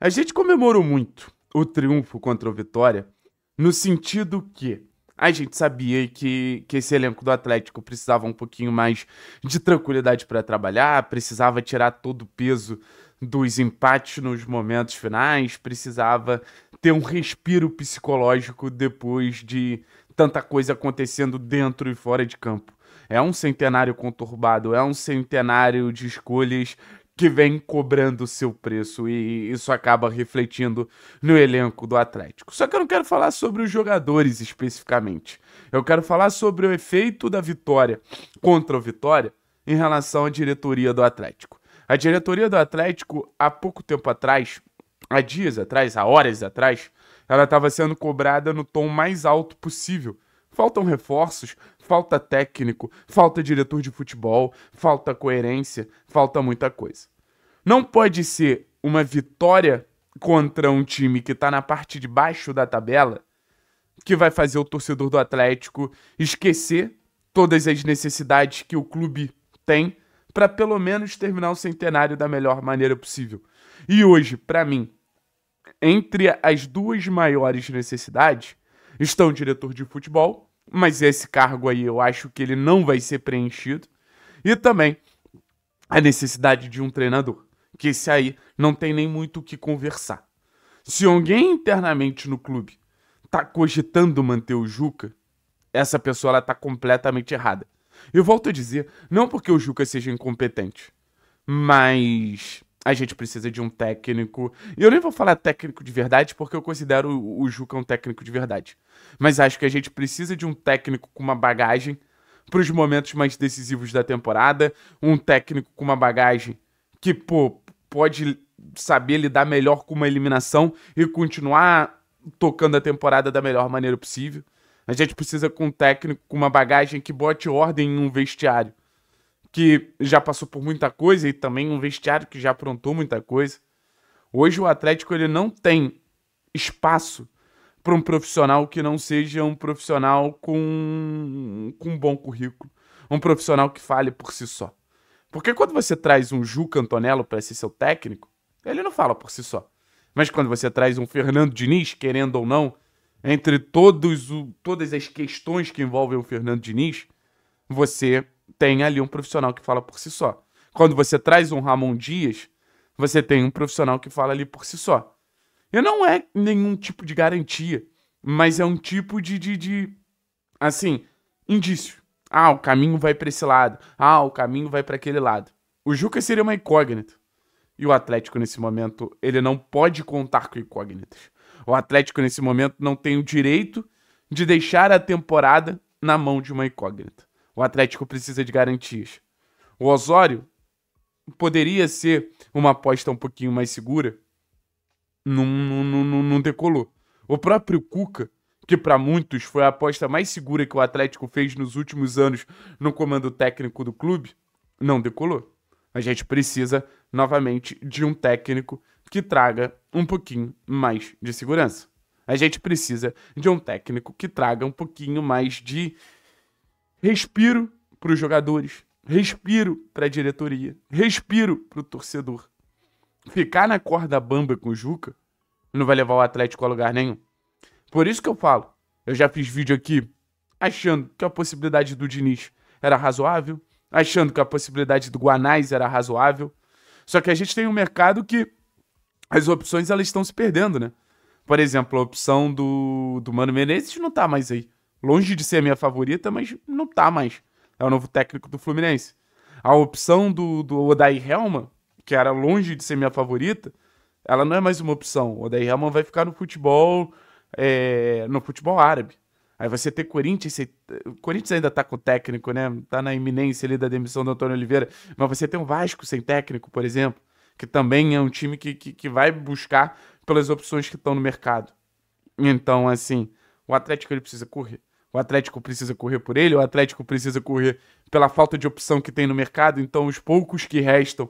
A gente comemorou muito o triunfo contra o Vitória, no sentido que a gente sabia que, que esse elenco do Atlético precisava um pouquinho mais de tranquilidade para trabalhar, precisava tirar todo o peso dos empates nos momentos finais, precisava ter um respiro psicológico depois de tanta coisa acontecendo dentro e fora de campo. É um centenário conturbado, é um centenário de escolhas que vem cobrando o seu preço e isso acaba refletindo no elenco do Atlético. Só que eu não quero falar sobre os jogadores especificamente. Eu quero falar sobre o efeito da vitória contra o Vitória em relação à diretoria do Atlético. A diretoria do Atlético, há pouco tempo atrás, há dias atrás, há horas atrás, ela estava sendo cobrada no tom mais alto possível Faltam reforços, falta técnico, falta diretor de futebol, falta coerência, falta muita coisa. Não pode ser uma vitória contra um time que está na parte de baixo da tabela que vai fazer o torcedor do Atlético esquecer todas as necessidades que o clube tem para pelo menos terminar o centenário da melhor maneira possível. E hoje, para mim, entre as duas maiores necessidades estão o diretor de futebol mas esse cargo aí eu acho que ele não vai ser preenchido. E também a necessidade de um treinador, que esse aí não tem nem muito o que conversar. Se alguém internamente no clube tá cogitando manter o Juca, essa pessoa ela tá completamente errada. Eu volto a dizer, não porque o Juca seja incompetente, mas a gente precisa de um técnico. E eu nem vou falar técnico de verdade, porque eu considero o, Juca um técnico de verdade. Mas acho que a gente precisa de um técnico com uma bagagem para os momentos mais decisivos da temporada, um técnico com uma bagagem que, pô, pode saber lidar melhor com uma eliminação e continuar tocando a temporada da melhor maneira possível. A gente precisa com um técnico com uma bagagem que bote ordem em um vestiário que já passou por muita coisa e também um vestiário que já aprontou muita coisa. Hoje o Atlético ele não tem espaço para um profissional que não seja um profissional com, com um bom currículo, um profissional que fale por si só. Porque quando você traz um Juca Antonello para ser seu técnico, ele não fala por si só. Mas quando você traz um Fernando Diniz, querendo ou não, entre todos o, todas as questões que envolvem o Fernando Diniz, você tem ali um profissional que fala por si só. Quando você traz um Ramon Dias, você tem um profissional que fala ali por si só. E não é nenhum tipo de garantia, mas é um tipo de, de, de assim, indício. Ah, o caminho vai para esse lado. Ah, o caminho vai para aquele lado. O Juca seria uma incógnita. E o Atlético, nesse momento, ele não pode contar com incógnitas. O Atlético, nesse momento, não tem o direito de deixar a temporada na mão de uma incógnita. O Atlético precisa de garantias. O Osório poderia ser uma aposta um pouquinho mais segura. Não, não, não, não decolou. O próprio Cuca, que para muitos foi a aposta mais segura que o Atlético fez nos últimos anos no comando técnico do clube, não decolou. A gente precisa, novamente, de um técnico que traga um pouquinho mais de segurança. A gente precisa de um técnico que traga um pouquinho mais de Respiro para os jogadores, respiro para a diretoria, respiro para o torcedor. Ficar na corda bamba com o Juca não vai levar o Atlético a lugar nenhum. Por isso que eu falo, eu já fiz vídeo aqui achando que a possibilidade do Diniz era razoável, achando que a possibilidade do Guanais era razoável. Só que a gente tem um mercado que as opções elas estão se perdendo, né? Por exemplo, a opção do, do Mano Menezes não tá mais aí longe de ser a minha favorita, mas não tá mais. É o novo técnico do Fluminense. A opção do, do Odair Helman, que era longe de ser minha favorita, ela não é mais uma opção. O Odair Helman vai ficar no futebol, é, no futebol árabe. Aí você ter Corinthians, O Corinthians ainda tá com técnico, né? Tá na iminência ali da demissão do Antônio Oliveira, mas você tem um Vasco sem técnico, por exemplo, que também é um time que, que, que vai buscar pelas opções que estão no mercado. Então, assim, o Atlético ele precisa correr. O Atlético precisa correr por ele, o Atlético precisa correr pela falta de opção que tem no mercado, então os poucos que restam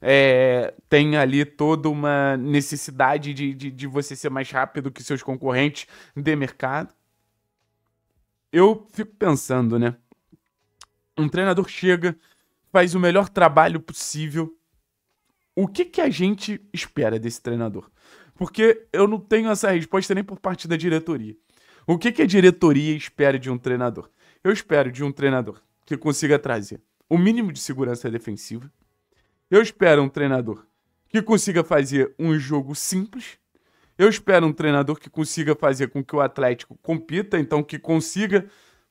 é, tem ali toda uma necessidade de, de, de, você ser mais rápido que seus concorrentes de mercado. Eu fico pensando, né? Um treinador chega, faz o melhor trabalho possível. O que, que a gente espera desse treinador? Porque eu não tenho essa resposta nem por parte da diretoria. O que, que a diretoria espera de um treinador? Eu espero de um treinador que consiga trazer o mínimo de segurança defensiva. Eu espero um treinador que consiga fazer um jogo simples. Eu espero um treinador que consiga fazer com que o Atlético compita, então que consiga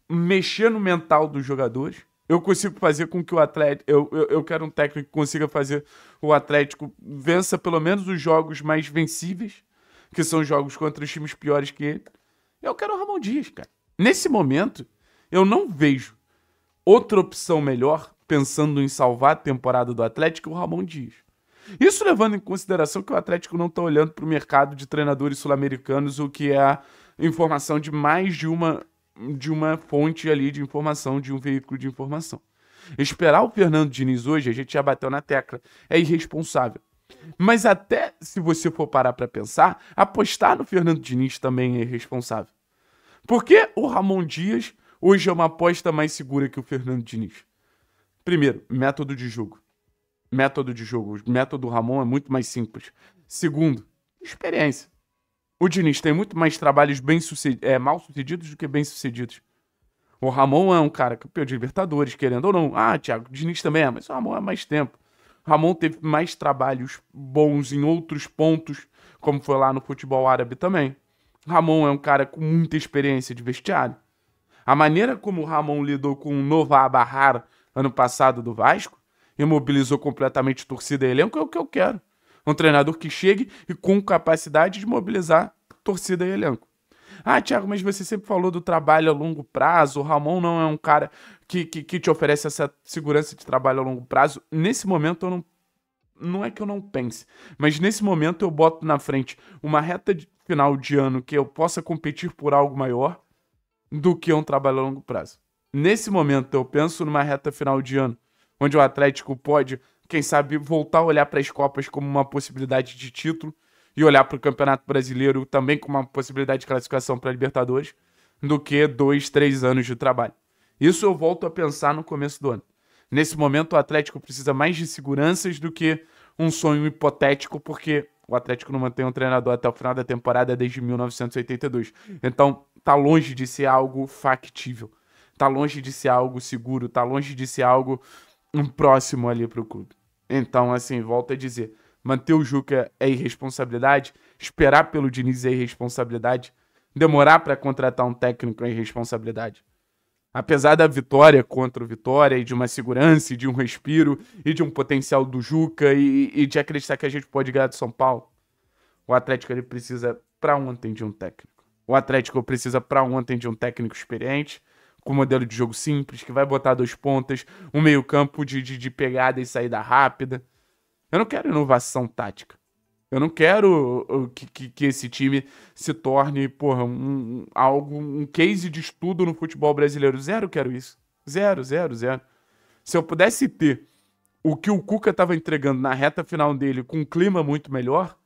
mexer no mental dos jogadores. Eu consigo fazer com que o Atlético. Eu, eu, eu quero um técnico que consiga fazer o Atlético vença pelo menos os jogos mais vencíveis, que são jogos contra os times piores que ele. Eu quero o Ramon Dias, cara. Nesse momento, eu não vejo outra opção melhor, pensando em salvar a temporada do Atlético, o Ramon Dias. Isso levando em consideração que o Atlético não está olhando para o mercado de treinadores sul-americanos, o que é informação de mais de uma, de uma fonte ali de informação, de um veículo de informação. Esperar o Fernando Diniz hoje, a gente já bateu na tecla, é irresponsável. Mas até se você for parar para pensar, apostar no Fernando Diniz também é irresponsável. Porque o Ramon Dias hoje é uma aposta mais segura que o Fernando Diniz. Primeiro, método de jogo. Método de jogo. O método do Ramon é muito mais simples. Segundo, experiência. O Diniz tem muito mais trabalhos bem sucedidos, é, mal sucedidos do que bem sucedidos. O Ramon é um cara que perdeu Libertadores, querendo ou não. Ah, Thiago, o Diniz também é, mas o Ramon é mais tempo. Ramon teve mais trabalhos bons em outros pontos, como foi lá no futebol árabe também. Ramon é um cara com muita experiência de vestiário. A maneira como Ramon lidou com o Nova Abarrar ano passado do Vasco, imobilizou completamente torcida e elenco, é o que eu quero. Um treinador que chegue e com capacidade de mobilizar torcida e elenco. Ah, Tiago, mas você sempre falou do trabalho a longo prazo, o Ramon não é um cara que, que, que te oferece essa segurança de trabalho a longo prazo. Nesse momento eu não não é que eu não pense, mas nesse momento eu boto na frente uma reta de final de ano que eu possa competir por algo maior do que um trabalho a longo prazo. Nesse momento eu penso numa reta final de ano onde o Atlético pode, quem sabe, voltar a olhar para as Copas como uma possibilidade de título, e olhar para o Campeonato Brasileiro também com uma possibilidade de classificação para a Libertadores do que dois, três anos de trabalho. Isso eu volto a pensar no começo do ano. Nesse momento, o Atlético precisa mais de seguranças do que um sonho hipotético, porque o Atlético não mantém um treinador até o final da temporada desde 1982. Então, tá longe de ser algo factível. Tá longe de ser algo seguro, tá longe de ser algo um próximo ali pro clube. Então, assim, volto a dizer, Manter o Juca é irresponsabilidade, esperar pelo Diniz é irresponsabilidade, demorar para contratar um técnico é irresponsabilidade. Apesar da vitória contra o Vitória e de uma segurança e de um respiro e de um potencial do Juca e, e de acreditar que a gente pode ganhar de São Paulo, o Atlético ele precisa para ontem de um técnico. O Atlético precisa para ontem de um técnico experiente, com modelo de jogo simples, que vai botar dois pontas, um meio-campo de, de, de pegada e saída rápida eu não quero inovação tática. Eu não quero uh, uh, que, que, que esse time se torne, porra, um, algo, um case de estudo no futebol brasileiro. Zero quero isso. Zero, zero, zero. Se eu pudesse ter o que o Cuca estava entregando na reta final dele com um clima muito melhor,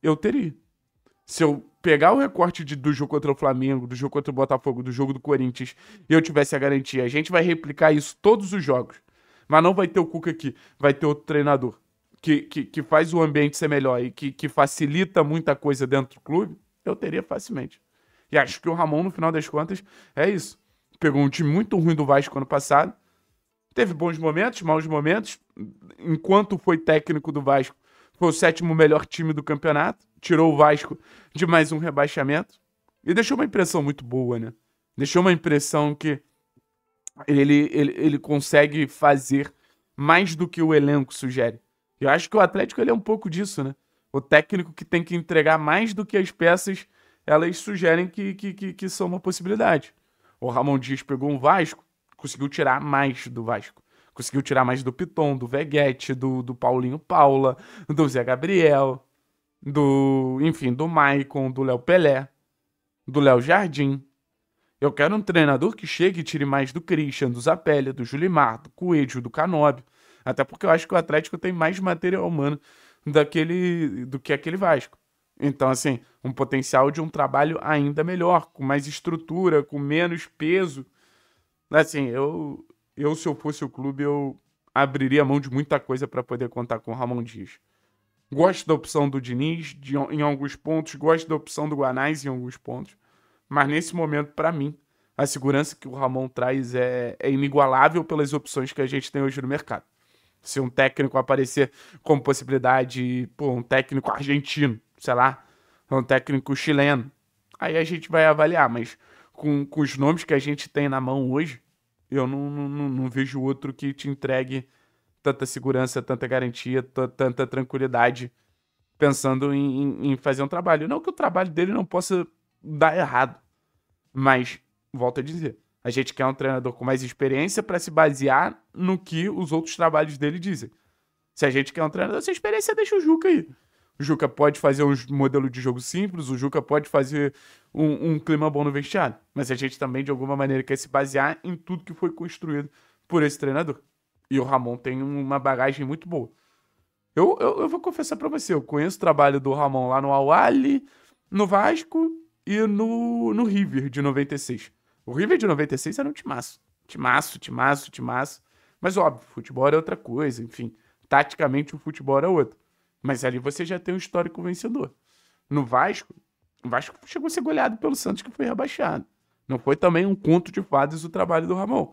eu teria. Se eu pegar o recorte de, do jogo contra o Flamengo, do jogo contra o Botafogo, do jogo do Corinthians, e eu tivesse a garantia, a gente vai replicar isso todos os jogos. Mas não vai ter o Cuca aqui, vai ter outro treinador que, que, que faz o ambiente ser melhor e que, que facilita muita coisa dentro do clube, eu teria facilmente. E acho que o Ramon, no final das contas, é isso. Pegou um time muito ruim do Vasco ano passado. Teve bons momentos, maus momentos. Enquanto foi técnico do Vasco, foi o sétimo melhor time do campeonato. Tirou o Vasco de mais um rebaixamento. E deixou uma impressão muito boa, né? Deixou uma impressão que ele, ele, ele consegue fazer mais do que o elenco sugere. Eu acho que o Atlético ele é um pouco disso, né? O técnico que tem que entregar mais do que as peças, elas sugerem que, que, que, que são uma possibilidade. O Ramon Dias pegou um Vasco, conseguiu tirar mais do Vasco. Conseguiu tirar mais do Piton, do Veguete, do, do Paulinho Paula, do Zé Gabriel, do. enfim, do Maicon, do Léo Pelé, do Léo Jardim. Eu quero um treinador que chegue e tire mais do Christian, do Zapelli, do Julimar, do Coelho, do Canobio. Até porque eu acho que o Atlético tem mais material humano daquele, do que aquele Vasco. Então, assim, um potencial de um trabalho ainda melhor, com mais estrutura, com menos peso. Assim, eu, eu se eu fosse o clube, eu abriria mão de muita coisa para poder contar com o Ramon Dias. Gosto da opção do Diniz de, em alguns pontos, gosto da opção do Guanais em alguns pontos. Mas nesse momento, para mim, a segurança que o Ramon traz é, é inigualável pelas opções que a gente tem hoje no mercado se um técnico aparecer como possibilidade, pô, um técnico argentino, sei lá, um técnico chileno. Aí a gente vai avaliar, mas com, com os nomes que a gente tem na mão hoje, eu não, não, não vejo outro que te entregue tanta segurança, tanta garantia, tanta tranquilidade, pensando em, em fazer um trabalho. Não que o trabalho dele não possa dar errado, mas, volto a dizer, a gente quer um treinador com mais experiência para se basear no que os outros trabalhos dele dizem. Se a gente quer um treinador sem experiência, deixa o Juca aí. O Juca pode fazer um modelo de jogo simples, o Juca pode fazer um, um, clima bom no vestiário. Mas a gente também, de alguma maneira, quer se basear em tudo que foi construído por esse treinador. E o Ramon tem uma bagagem muito boa. Eu, eu, eu vou confessar para você, eu conheço o trabalho do Ramon lá no Awali, no Vasco e no, no River de 96. O River de 96 era um timaço. Timaço, timaço, timaço. Mas óbvio, futebol era é outra coisa, enfim. Taticamente o futebol era é outro. Mas ali você já tem um histórico vencedor. No Vasco, o Vasco chegou a ser goleado pelo Santos, que foi rebaixado. Não foi também um conto de fadas o trabalho do Ramon.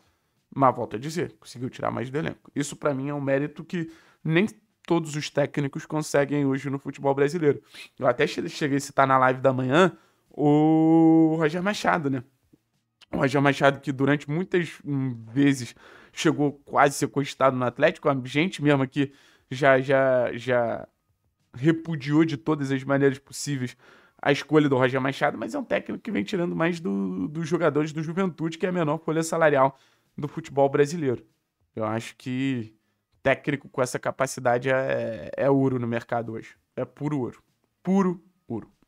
Mas volto a dizer, conseguiu tirar mais do elenco. Isso para mim é um mérito que nem todos os técnicos conseguem hoje no futebol brasileiro. Eu até cheguei a citar na live da manhã o Roger Machado, né? O Roger Machado, que durante muitas hum, vezes chegou quase a ser cogitado no Atlético, a gente mesmo aqui já, já, já repudiou de todas as maneiras possíveis a escolha do Roger Machado, mas é um técnico que vem tirando mais do, dos jogadores do Juventude, que é a menor folha salarial do futebol brasileiro. Eu acho que técnico com essa capacidade é, é ouro no mercado hoje. É puro ouro. Puro ouro.